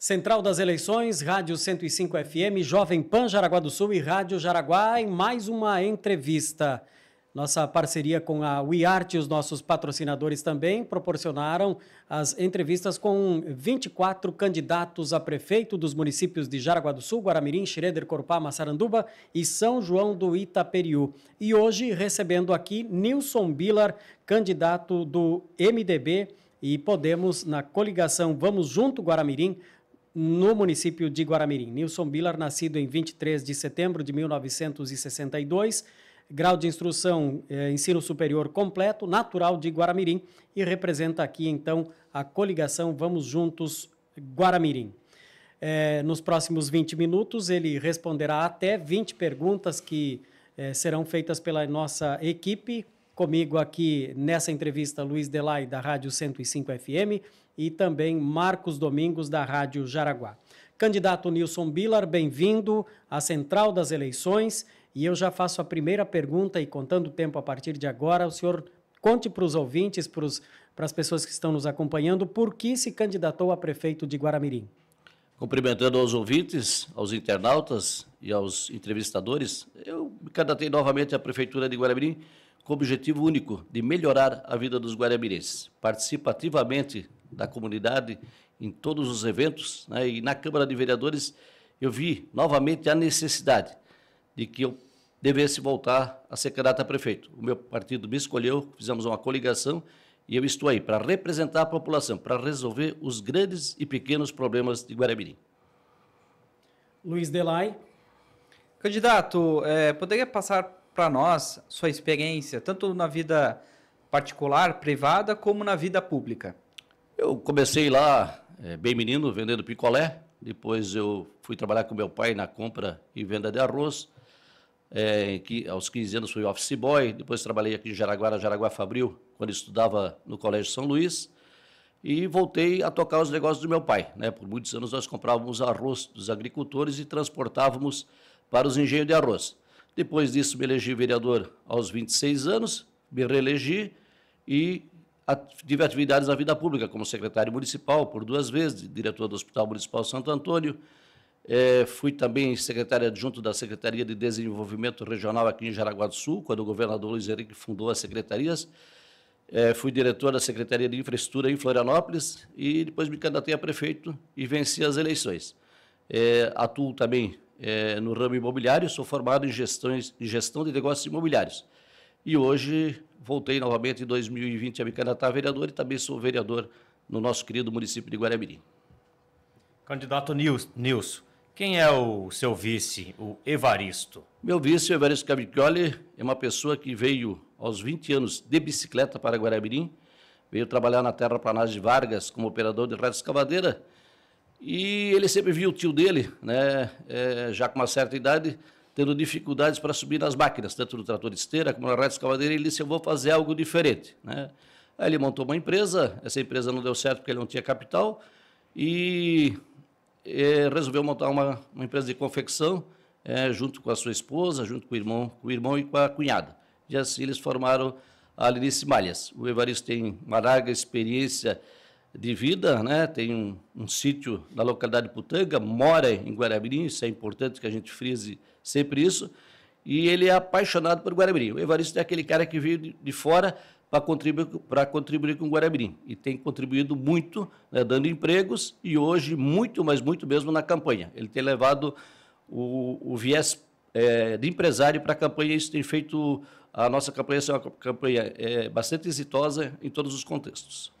Central das Eleições, Rádio 105 FM, Jovem Pan Jaraguá do Sul e Rádio Jaraguá em mais uma entrevista. Nossa parceria com a WeArt e os nossos patrocinadores também proporcionaram as entrevistas com 24 candidatos a prefeito dos municípios de Jaraguá do Sul, Guaramirim, Xereder, Corupá, Massaranduba e São João do Itaperiú. E hoje recebendo aqui Nilson Bilar, candidato do MDB e Podemos na coligação Vamos Junto Guaramirim no município de Guaramirim. Nilson Bilar, nascido em 23 de setembro de 1962, grau de instrução eh, ensino superior completo, natural de Guaramirim e representa aqui então a coligação Vamos Juntos Guaramirim. Eh, nos próximos 20 minutos ele responderá até 20 perguntas que eh, serão feitas pela nossa equipe Comigo aqui nessa entrevista, Luiz Delay, da Rádio 105 FM, e também Marcos Domingos, da Rádio Jaraguá. Candidato Nilson Bilar, bem-vindo à Central das Eleições. E eu já faço a primeira pergunta, e contando o tempo a partir de agora, o senhor conte para os ouvintes, para as pessoas que estão nos acompanhando, por que se candidatou a prefeito de Guaramirim. Cumprimentando aos ouvintes, aos internautas e aos entrevistadores, eu me candidatei novamente à Prefeitura de Guaramirim com o objetivo único de melhorar a vida dos guaramirenses. Participa ativamente da comunidade em todos os eventos né? e na Câmara de Vereadores eu vi novamente a necessidade de que eu devesse voltar a ser candidato a prefeito. O meu partido me escolheu, fizemos uma coligação e eu estou aí para representar a população, para resolver os grandes e pequenos problemas de Guaramirim. Luiz Delay. Candidato, é, poderia passar para nós sua experiência, tanto na vida particular, privada, como na vida pública? Eu comecei lá, é, bem menino, vendendo picolé. Depois eu fui trabalhar com meu pai na compra e venda de arroz. É, que, aos 15 anos fui office boy. Depois trabalhei aqui em Jaraguá, Jaraguá Fabril, quando estudava no Colégio São Luís. E voltei a tocar os negócios do meu pai. Né? Por muitos anos nós comprávamos arroz dos agricultores e transportávamos para os engenhos de arroz. Depois disso, me elegi vereador aos 26 anos, me reelegi e tive atividades na vida pública, como secretário municipal por duas vezes, diretor do Hospital Municipal Santo Antônio, é, fui também secretário adjunto da Secretaria de Desenvolvimento Regional aqui em Jaraguá do Sul, quando o governador Luiz Henrique fundou as secretarias. É, fui diretor da Secretaria de Infraestrutura em Florianópolis e depois me candidatei a prefeito e venci as eleições. É, atuo também é, no ramo imobiliário, sou formado em, gestões, em gestão de negócios imobiliários. E hoje voltei novamente em 2020 a me candidatar a vereador e também sou vereador no nosso querido município de Guarabirim. Candidato Nilson, quem é o seu vice, o Evaristo? Meu vice, é Evaristo Cavicchioli, é uma pessoa que veio aos 20 anos de bicicleta para Guarabirim, veio trabalhar na terra planagem de Vargas como operador de rádio escavadeira, e ele sempre via o tio dele, né, é, já com uma certa idade, tendo dificuldades para subir nas máquinas, tanto no trator de esteira como na reta escavadeira, ele disse, eu vou fazer algo diferente. Né? Aí ele montou uma empresa, essa empresa não deu certo porque ele não tinha capital, e, é, resolveu montar uma, uma, empresa de confecção, é, junto com a sua esposa, junto com o irmão, com o irmão e com a cunhada. E assim eles formaram a Lenice Malhas. O Evaristo tem uma larga experiência de vida, né? tem um, um sítio na localidade de Putanga, mora em Guaramirim, isso é importante que a gente frise sempre isso, e ele é apaixonado por Guaramirim. O Evaristo é aquele cara que veio de, de fora para contribuir, contribuir com Guaramirim e tem contribuído muito, né, dando empregos e hoje muito, mas muito mesmo na campanha. Ele tem levado o, o viés é, de empresário para a campanha e isso tem feito a nossa campanha ser uma campanha é, bastante exitosa em todos os contextos.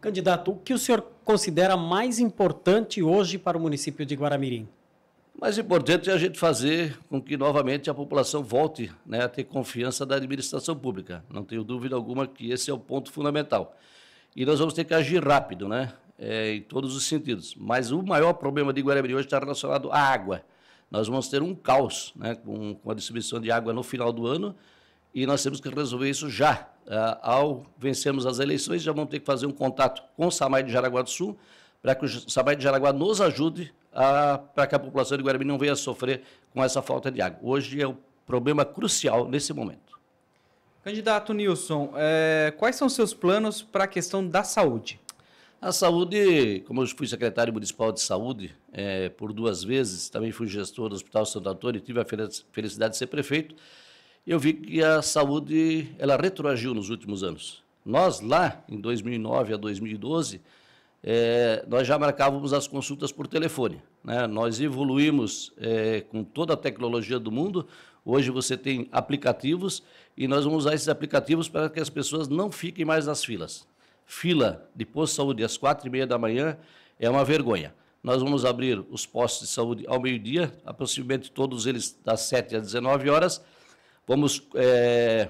Candidato, o que o senhor considera mais importante hoje para o município de Guaramirim? Mais importante é a gente fazer com que novamente a população volte né, a ter confiança da administração pública. Não tenho dúvida alguma que esse é o ponto fundamental. E nós vamos ter que agir rápido, né, é, em todos os sentidos. Mas o maior problema de Guaramirim hoje está relacionado à água. Nós vamos ter um caos né, com, com a distribuição de água no final do ano e nós temos que resolver isso já ah, ao vencermos as eleições, já vamos ter que fazer um contato com o SAMAI de Jaraguá do Sul, para que o SAMAI de Jaraguá nos ajude para que a população de Guarani não venha sofrer com essa falta de água. Hoje é o um problema crucial nesse momento. Candidato Nilson, é, quais são seus planos para a questão da saúde? A saúde, como eu fui secretário municipal de saúde é, por duas vezes, também fui gestor do Hospital Santo Antônio e tive a felicidade de ser prefeito, eu vi que a saúde ela retroagiu nos últimos anos. Nós lá em 2009 a 2012 é, eh, nós já marcávamos as consultas por telefone. Né? Nós evoluímos é, com toda a tecnologia do mundo. Hoje você tem aplicativos e nós vamos usar esses aplicativos para que as pessoas não fiquem mais nas filas. Fila de posto de saúde às quatro e meia da manhã é uma vergonha. Nós vamos abrir os postos de saúde ao meio-dia, aproximadamente todos eles das 7 às 19 horas Vamos é,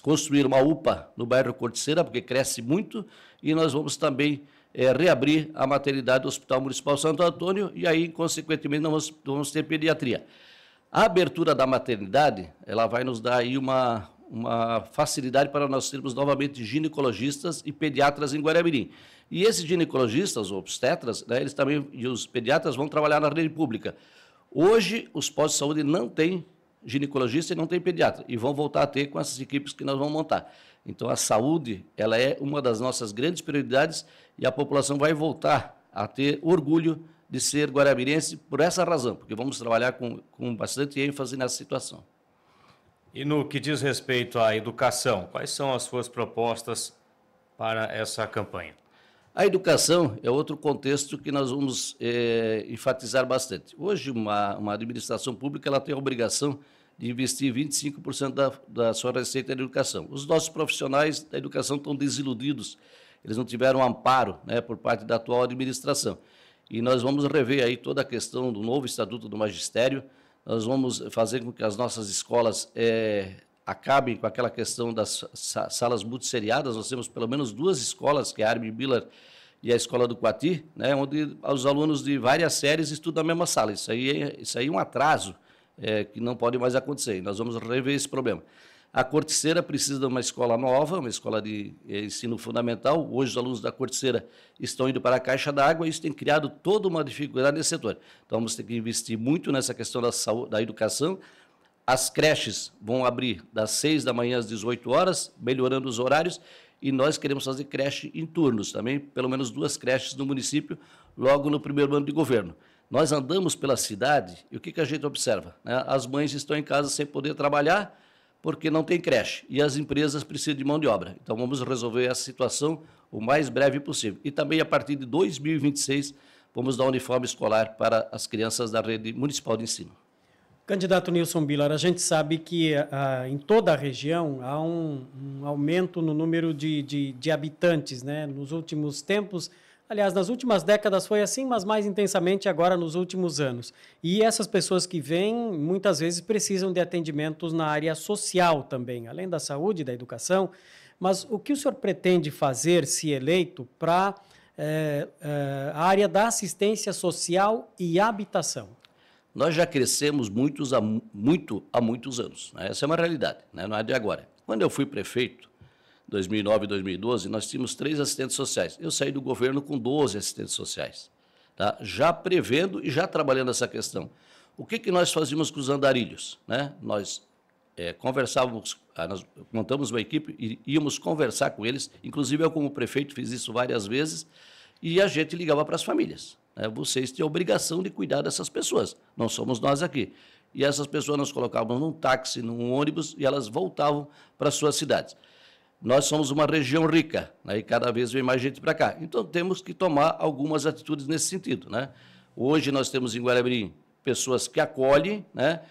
construir uma UPA no bairro Corticeira, porque cresce muito, e nós vamos também é, reabrir a maternidade do Hospital Municipal Santo Antônio e aí, consequentemente, nós vamos, ter pediatria. A abertura da maternidade, ela vai nos dar aí uma, uma facilidade para nós termos novamente ginecologistas e pediatras em Guaramirim. E esses ginecologistas, ou obstetras, né, eles também, e os pediatras vão trabalhar na rede pública. Hoje, os postos de saúde não têm ginecologista e não tem pediatra. E vão voltar a ter com essas equipes que nós vamos montar. Então, a saúde ela é uma das nossas grandes prioridades e a população vai voltar a ter orgulho de ser guarabirense por essa razão, porque vamos trabalhar com, com bastante ênfase nessa situação. E no que diz respeito à educação, quais são as suas propostas para essa campanha? A educação é outro contexto que nós vamos é, enfatizar bastante. Hoje, uma, uma, administração pública ela tem a obrigação de investir 25% da, da sua receita na educação. Os nossos profissionais da educação estão desiludidos, eles não tiveram amparo né, por parte da atual administração. E nós vamos rever aí toda a questão do novo Estatuto do Magistério, nós vamos fazer com que as nossas escolas é, acabe com aquela questão das salas multisseriadas, nós temos pelo menos duas escolas, que é a Armin Miller e a Escola do Quati, né, onde os alunos de várias séries estudam na mesma sala. Isso aí é, isso aí é um atraso é, que não pode mais acontecer. Nós vamos rever esse problema. A Corticeira precisa de uma escola nova, uma escola de eh, ensino fundamental. Hoje os alunos da Corticeira estão indo para a caixa d'água e isso tem criado toda uma dificuldade nesse setor. Então vamos ter que investir muito nessa questão da, saúde, da educação, as creches vão abrir das 6 da manhã às 18 horas, melhorando os horários, e nós queremos fazer creche em turnos também, pelo menos duas creches no município, logo no primeiro ano de governo. Nós andamos pela cidade e o que, que a gente observa? Né? As mães estão em casa sem poder trabalhar porque não tem creche e as empresas precisam de mão de obra. Então vamos resolver essa situação o mais breve possível. E também a partir de 2026 vamos dar uniforme escolar para as crianças da rede municipal de ensino. Candidato Nilson Bilar, a gente sabe que eh, ah, em toda a região há um, um aumento no número de, de, de, habitantes. Né? Nos últimos tempos, aliás, nas últimas décadas foi assim, mas mais intensamente agora nos últimos anos. E essas pessoas que vêm muitas vezes precisam de atendimentos na área social também, além da saúde, da educação. Mas o que o senhor pretende fazer, se eleito, para eh, eh, a área da assistência social e habitação? Nós já crescemos muitos há, muito há muitos anos. Né? Essa é uma realidade, né? não é de agora. Quando eu fui prefeito, 2009 e 2012, nós tínhamos três assistentes sociais. Eu saí do governo com 12 assistentes sociais, tá? já prevendo e já trabalhando essa questão. O que, que nós fazíamos com os andarilhos? Né? Nós é, conversávamos, ah, nós montamos uma equipe e íamos conversar com eles, inclusive eu como prefeito fiz isso várias vezes, e a gente ligava para as famílias. Né? Vocês têm a obrigação de cuidar dessas pessoas, não somos nós aqui. E essas pessoas nós colocávamos num táxi, num ônibus e elas voltavam para suas cidades. Nós somos uma região rica, né? e cada vez vem mais gente para cá. Então temos que tomar algumas atitudes nesse sentido. Né? Hoje nós temos em Guarabrim pessoas que acolhem, né?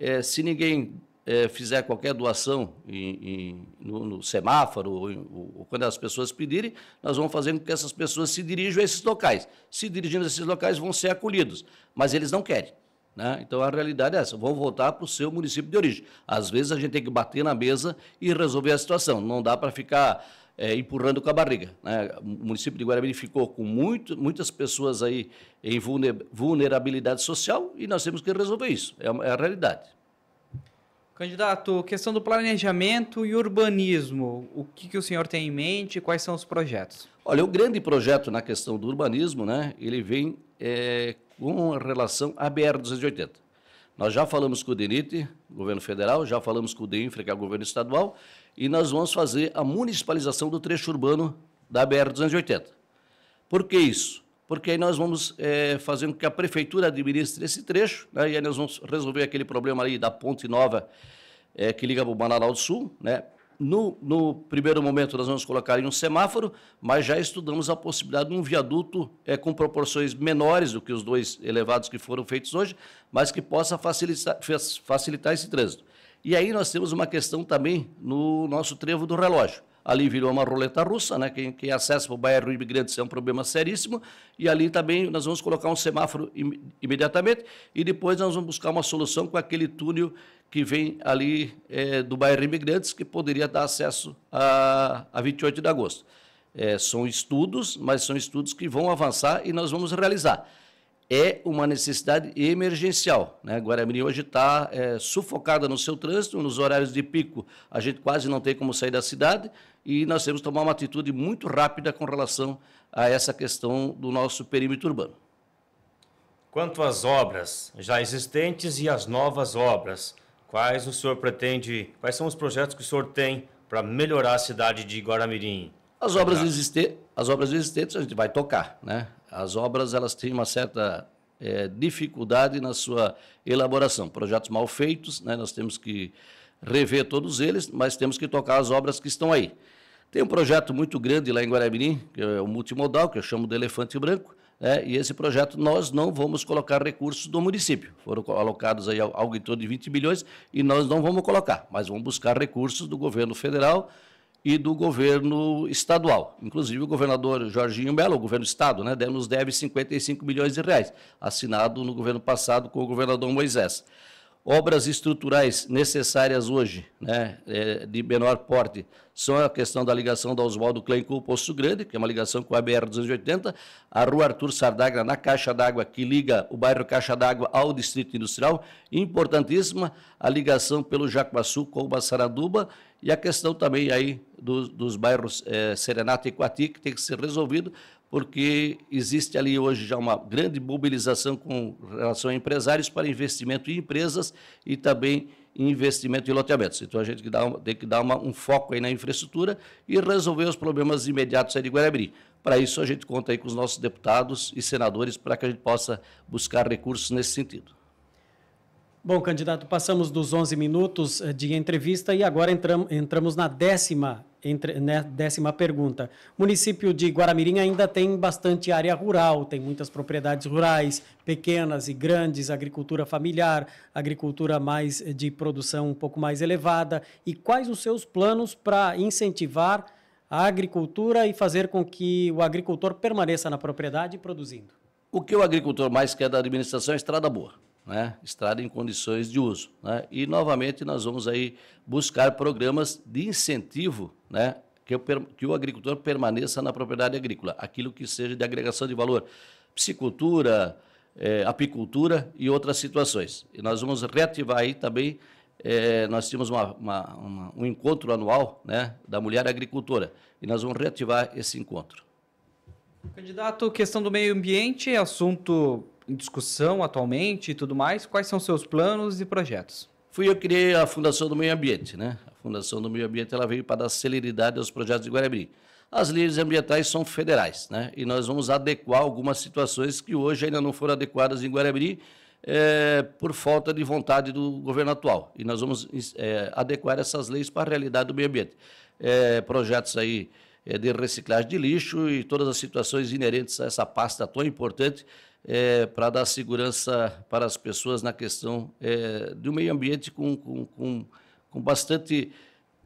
É, se ninguém é, fizer qualquer doação em, em, no, no, semáforo, ou, ou, ou, quando as pessoas pedirem, nós vamos fazendo com que essas pessoas se dirijam a esses locais. Se dirigindo a esses locais, vão ser acolhidos, mas eles não querem. Né? Então, a realidade é essa, vão voltar para o seu município de origem. Às vezes, a gente tem que bater na mesa e resolver a situação. Não dá para ficar é, empurrando com a barriga. Né? O município de Guarabira ficou com muito, muitas pessoas aí em vulnerabilidade social e nós temos que resolver isso. É, é a realidade. Candidato, questão do planejamento e urbanismo. O que, que o senhor tem em mente? Quais são os projetos? Olha, o grande projeto na questão do urbanismo, né, ele vem é, com relação à BR-280. Nós já falamos com o DENIT, governo federal, já falamos com o DEINFRA, que é o governo estadual, e nós vamos fazer a municipalização do trecho urbano da BR-280. Por que isso? porque aí nós vamos é, eh, fazer com que a prefeitura administre esse trecho, né, e aí nós vamos resolver aquele problema ali da ponte nova é, que liga para o Bananal do Sul. Né. No, no, primeiro momento nós vamos colocar em um semáforo, mas já estudamos a possibilidade de um viaduto é, com proporções menores do que os dois elevados que foram feitos hoje, mas que possa facilitar, facilitar esse trânsito. E aí nós temos uma questão também no nosso trevo do relógio ali virou uma roleta russa, né? Quem, quem acessa para o bairro Imigrantes é um problema seríssimo, e ali também nós vamos colocar um semáforo im imediatamente, e depois nós vamos buscar uma solução com aquele túnel que vem ali é, do bairro Imigrantes, que poderia dar acesso a, a 28 de agosto. É, são estudos, mas são estudos que vão avançar e nós vamos realizar é uma necessidade emergencial. Né? Guaramirim hoje está é, sufocada no seu trânsito, nos horários de pico a gente quase não tem como sair da cidade e nós temos que tomar uma atitude muito rápida com relação a essa questão do nosso perímetro urbano. Quanto às obras já existentes e às novas obras, quais o senhor pretende, quais são os projetos que o senhor tem para melhorar a cidade de Guaramirim? As obras, existentes, as obras existentes a gente vai tocar, né? As obras elas têm uma certa é, dificuldade na sua elaboração. Projetos mal feitos, né, nós temos que rever todos eles, mas temos que tocar as obras que estão aí. Tem um projeto muito grande lá em Guarabirim, que é o multimodal, que eu chamo de Elefante Branco, né, e esse projeto nós não vamos colocar recursos do município. Foram alocados aí algo em torno de 20 milhões e nós não vamos colocar, mas vamos buscar recursos do governo federal, e do governo estadual. Inclusive, o governador Jorginho Mello, o governo do Estado, né, nos deve 55 milhões de reais, assinado no governo passado com o governador Moisés. Obras estruturais necessárias hoje, né, é, de menor porte, são a questão da ligação da Oswaldo Klein com o Poço Grande, que é uma ligação com a BR-280, a rua Arthur Sardagra na Caixa d'Água, que liga o bairro Caixa d'Água ao Distrito Industrial, importantíssima a ligação pelo Jacuaçu com o Bassaraduba e a questão também aí dos, dos bairros é, eh, Serenata e Coati, que tem que ser resolvido, porque existe ali hoje já uma grande mobilização com relação a empresários para investimento em empresas e também investimento em loteamentos. Então a gente tem que dar, uma, tem que dar uma, um foco aí na infraestrutura e resolver os problemas imediatos aí de Guarabiri. Para isso a gente conta aí com os nossos deputados e senadores para que a gente possa buscar recursos nesse sentido. Bom, candidato, passamos dos 11 minutos eh, de entrevista e agora entram, entramos na décima, entre, né, décima pergunta. O município de Guaramirim ainda tem bastante área rural, tem muitas propriedades rurais, pequenas e grandes, agricultura familiar, agricultura mais eh, de produção um pouco mais elevada. E quais os seus planos para incentivar a agricultura e fazer com que o agricultor permaneça na propriedade produzindo? O que o agricultor mais quer da administração é estrada boa né? estrada em condições de uso. Né? E, novamente, nós vamos aí buscar programas de incentivo né? que, o, que o agricultor permaneça na propriedade agrícola, aquilo que seja de agregação de valor, piscicultura, eh, apicultura e outras situações. E nós vamos reativar aí também, eh, nós tínhamos uma, uma, uma, um encontro anual né? da mulher agricultora, e nós vamos reativar esse encontro. Candidato, questão do meio ambiente assunto em discussão atualmente e tudo mais. Quais são seus planos e projetos? Fui eu que criei a Fundação do Meio Ambiente, né? A Fundação do Meio Ambiente ela veio para dar celeridade aos projetos de Guarabiri. As leis ambientais são federais, né? E nós vamos adequar algumas situações que hoje ainda não foram adequadas em Guarabiri é, por falta de vontade do governo atual. E nós vamos é, adequar essas leis para a realidade do meio ambiente. É, projetos aí de reciclagem de lixo e todas as situações inerentes a essa pasta tão importante é, para dar segurança para as pessoas na questão é, do meio ambiente com, com, com, com bastante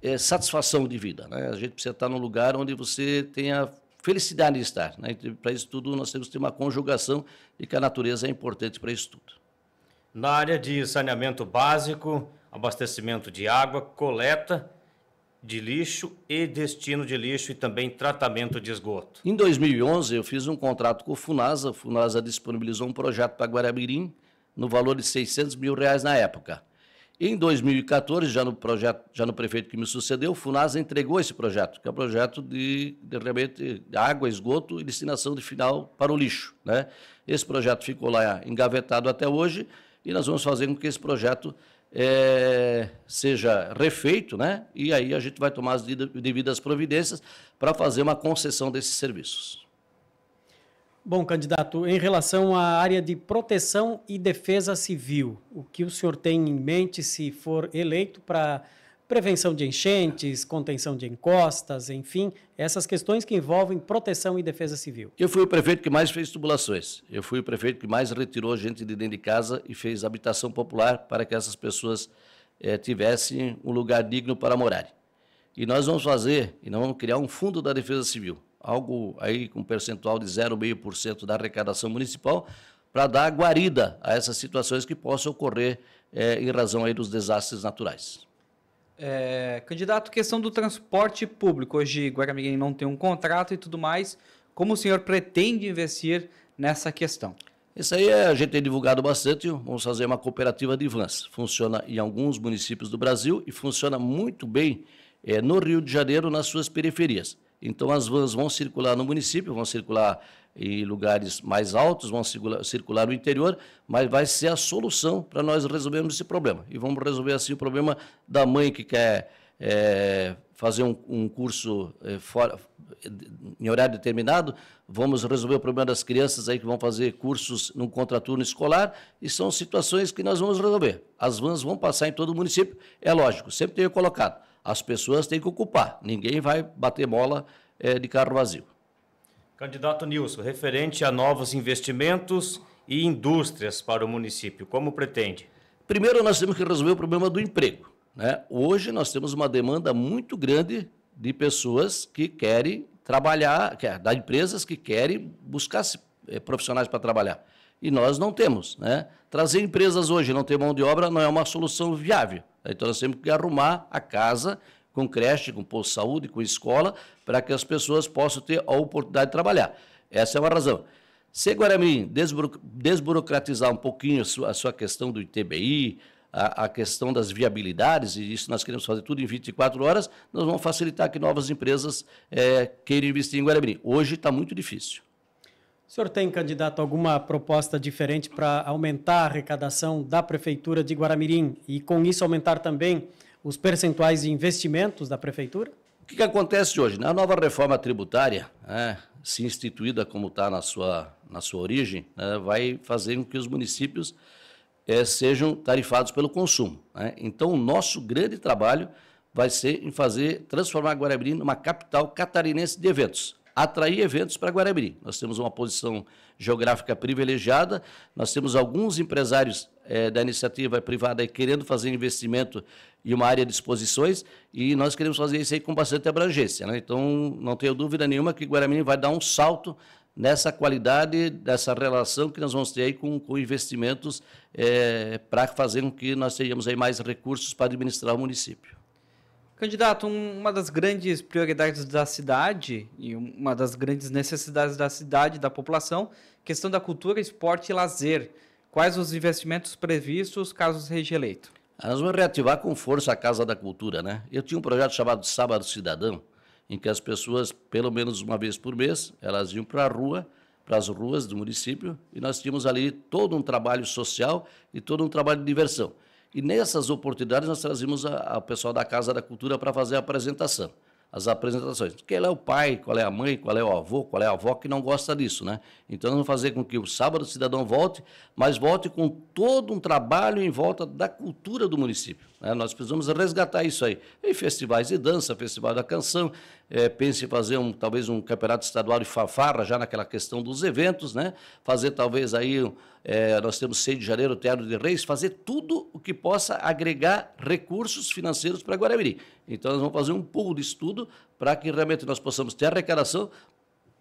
é, satisfação de vida. Né? A gente precisa estar num lugar onde você tenha felicidade de estar. Né? Então, para isso tudo, nós temos que ter uma conjugação de que a natureza é importante para isso tudo. Na área de saneamento básico, abastecimento de água, coleta de lixo e destino de lixo e também tratamento de esgoto. Em 2011, eu fiz um contrato com o Funasa. O Funasa disponibilizou um projeto para Guarabirim no valor de 600 mil reais na época. Em 2014, já no projeto, já no prefeito que me sucedeu, o Funasa entregou esse projeto, que é o um projeto de, de água, esgoto e destinação de final para o lixo. Né? Esse projeto ficou lá engavetado até hoje e nós vamos fazer com que esse projeto é, seja refeito, né? E aí a gente vai tomar as devidas providências para fazer uma concessão desses serviços. Bom, candidato, em relação à área de proteção e defesa civil, o que o senhor tem em mente se for eleito para prevenção de enchentes, contenção de encostas, enfim, essas questões que envolvem proteção e defesa civil. Eu fui o prefeito que mais fez tubulações. Eu fui o prefeito que mais retirou gente de dentro de casa e fez habitação popular para que essas pessoas é, tivessem um lugar digno para morarem. E nós vamos fazer, e nós vamos criar um fundo da defesa civil, algo aí com percentual de 0,5% da arrecadação municipal, para dar guarida a essas situações que possam ocorrer é, em razão aí dos desastres naturais. É, candidato, questão do transporte público. Hoje Guaramiguem não tem um contrato e tudo mais. Como o senhor pretende investir nessa questão? Isso aí é, a gente tem divulgado bastante. Vamos fazer uma cooperativa de vans. Funciona em alguns municípios do Brasil e funciona muito bem é, no Rio de Janeiro, nas suas periferias. Então, as vans vão circular no município, vão circular e lugares mais altos, vão circular, no o interior, mas vai ser a solução para nós resolvermos esse problema. E vamos resolver assim o problema da mãe que quer é, fazer um, um curso é, fora, em horário determinado, vamos resolver o problema das crianças aí que vão fazer cursos num contraturno escolar, e são situações que nós vamos resolver. As vans vão passar em todo o município, é lógico, sempre tenho colocado, as pessoas têm que ocupar, ninguém vai bater mola é, eh, de carro vazio. Candidato Nilson, referente a novos investimentos e indústrias para o município, como pretende? Primeiro, nós temos que resolver o problema do emprego. Né? Hoje, nós temos uma demanda muito grande de pessoas que querem trabalhar, é, da empresas que querem buscar eh, profissionais para trabalhar. E nós não temos. Né? Trazer empresas hoje não ter mão de obra não é uma solução viável. Então, nós temos que arrumar a casa com creche, com posto de saúde, com escola, para que as pessoas possam ter a oportunidade de trabalhar. Essa é uma razão. Se Guaramirim desburo, desburocratizar um pouquinho a sua, a sua questão do ITBI, a, a, questão das viabilidades, e isso nós queremos fazer tudo em 24 horas, nós vamos facilitar que novas empresas é, queiram investir em Guaramirim. Hoje está muito difícil. O senhor tem, candidato, alguma proposta diferente para aumentar a arrecadação da Prefeitura de Guaramirim e, com isso, aumentar também os percentuais de investimentos da prefeitura? O que, que acontece hoje? Na nova reforma tributária, né, se instituída como está na sua, na sua origem, né, vai fazer com que os municípios é, sejam tarifados pelo consumo. Né? Então, o nosso grande trabalho vai ser em fazer transformar Guarabiri numa capital catarinense de eventos, atrair eventos para Guarabiri. Nós temos uma posição geográfica privilegiada. Nós temos alguns empresários é, da iniciativa privada querendo fazer investimento e uma área de exposições, e nós queremos fazer isso aí com bastante abrangência. Né? Então, não tenho dúvida nenhuma que Guarani vai dar um salto nessa qualidade, dessa relação que nós vamos ter aí com, com investimentos é, eh, para fazer com que nós tenhamos aí mais recursos para administrar o município. Candidato, uma das grandes prioridades da cidade e uma das grandes necessidades da cidade, da população, questão da cultura, esporte e lazer. Quais os investimentos previstos caso seja eleito? Nós vamos reativar com força a Casa da Cultura, né? Eu tinha um projeto chamado Sábado Cidadão, em que as pessoas, pelo menos uma vez por mês, elas iam para a rua, para as ruas do município, e nós tínhamos ali todo um trabalho social e todo um trabalho de diversão. E nessas oportunidades nós trazemos o pessoal da Casa da Cultura para fazer a apresentação, as apresentações. Qual é o pai, qual é a mãe, qual é o avô, qual é a avó que não gosta disso, né? Então nós vamos fazer com que o sábado o cidadão volte, mas volte com todo um trabalho em volta da cultura do município. Né? Nós precisamos resgatar isso aí. Em festivais de dança, festival da canção, é, pense em fazer um, talvez um campeonato estadual de fanfarra, já naquela questão dos eventos, né? fazer talvez aí, é, nós temos 6 de janeiro, Teatro de Reis, fazer tudo o que possa agregar recursos financeiros para Guarabiri. Então, nós vamos fazer um pulo de estudo para que realmente nós possamos ter arrecadação,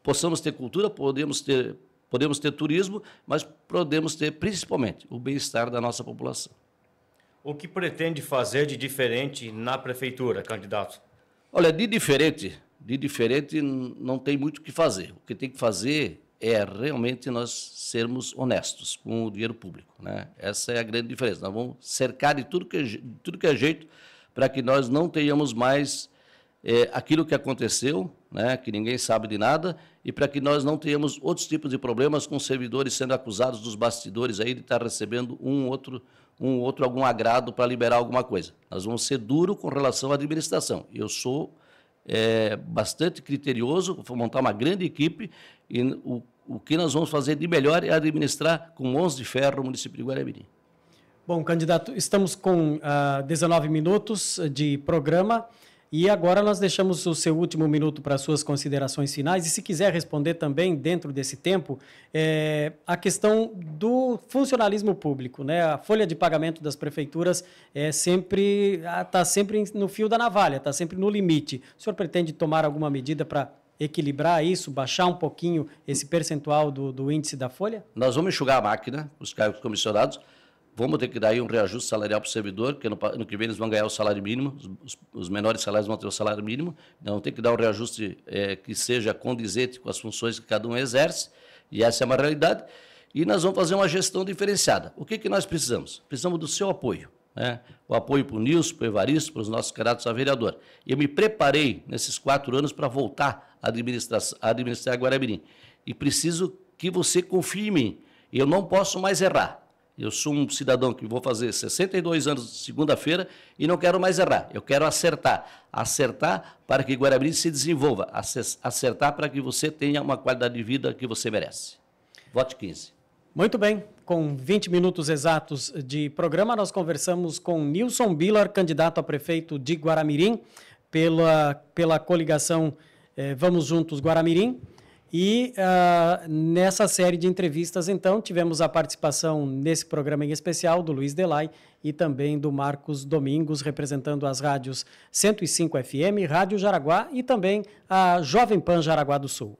possamos ter cultura, podemos ter podemos ter turismo, mas podemos ter principalmente o bem-estar da nossa população. O que pretende fazer de diferente na prefeitura, candidato? Olha, de diferente, de diferente não tem muito o que fazer. O que tem que fazer é realmente nós sermos honestos com o dinheiro público, né? Essa é a grande diferença. Nós vamos cercar de tudo que é de tudo que é jeito para que nós não tenhamos mais é, aquilo que aconteceu, né, que ninguém sabe de nada, e para que nós não tenhamos outros tipos de problemas com servidores sendo acusados dos bastidores aí de estar recebendo um outro um outro algum agrado para liberar alguma coisa. Nós vamos ser duro com relação à administração. Eu sou é, bastante criterioso, vou montar uma grande equipe e o, o que nós vamos fazer de melhor é administrar com mãos de ferro o município de Guaramirim. Bom, candidato, estamos com uh, ah, 19 minutos de programa. E agora nós deixamos o seu último minuto para suas considerações finais. E se quiser responder também, dentro desse tempo, é, a questão do funcionalismo público. Né? A folha de pagamento das prefeituras é sempre está ah, sempre no fio da navalha, está sempre no limite. O senhor pretende tomar alguma medida para equilibrar isso, baixar um pouquinho esse percentual do, do índice da folha? Nós vamos enxugar a máquina, os cargos comissionados Vamos ter que dar aí um reajuste salarial para o servidor, porque no, que vem eles vão ganhar o salário mínimo, os, os, menores salários vão ter o salário mínimo, então tem que dar um reajuste é, que seja condizente com as funções que cada um exerce, e essa é uma realidade. E nós vamos fazer uma gestão diferenciada. O que, que nós precisamos? Precisamos do seu apoio. Né? o apoio para o Nilson, para o Evaristo, para os nossos candidatos a vereador. Eu me preparei nesses quatro anos para voltar a administrar, a administrar Guaramirim. E preciso que você confie em mim. Eu não posso mais errar. Eu sou um cidadão que vou fazer 62 anos segunda-feira e não quero mais errar. Eu quero acertar. Acertar para que Guarabira se desenvolva. Acertar para que você tenha uma qualidade de vida que você merece. Vote 15. Muito bem. Com 20 minutos exatos de programa, nós conversamos com Nilson Bilar, candidato a prefeito de Guaramirim, pela, pela coligação eh, Vamos Juntos Guaramirim. E uh, nessa série de entrevistas, então, tivemos a participação nesse programa em especial do Luiz Delay e também do Marcos Domingos, representando as rádios 105 FM, Rádio Jaraguá e também a Jovem Pan Jaraguá do Sul.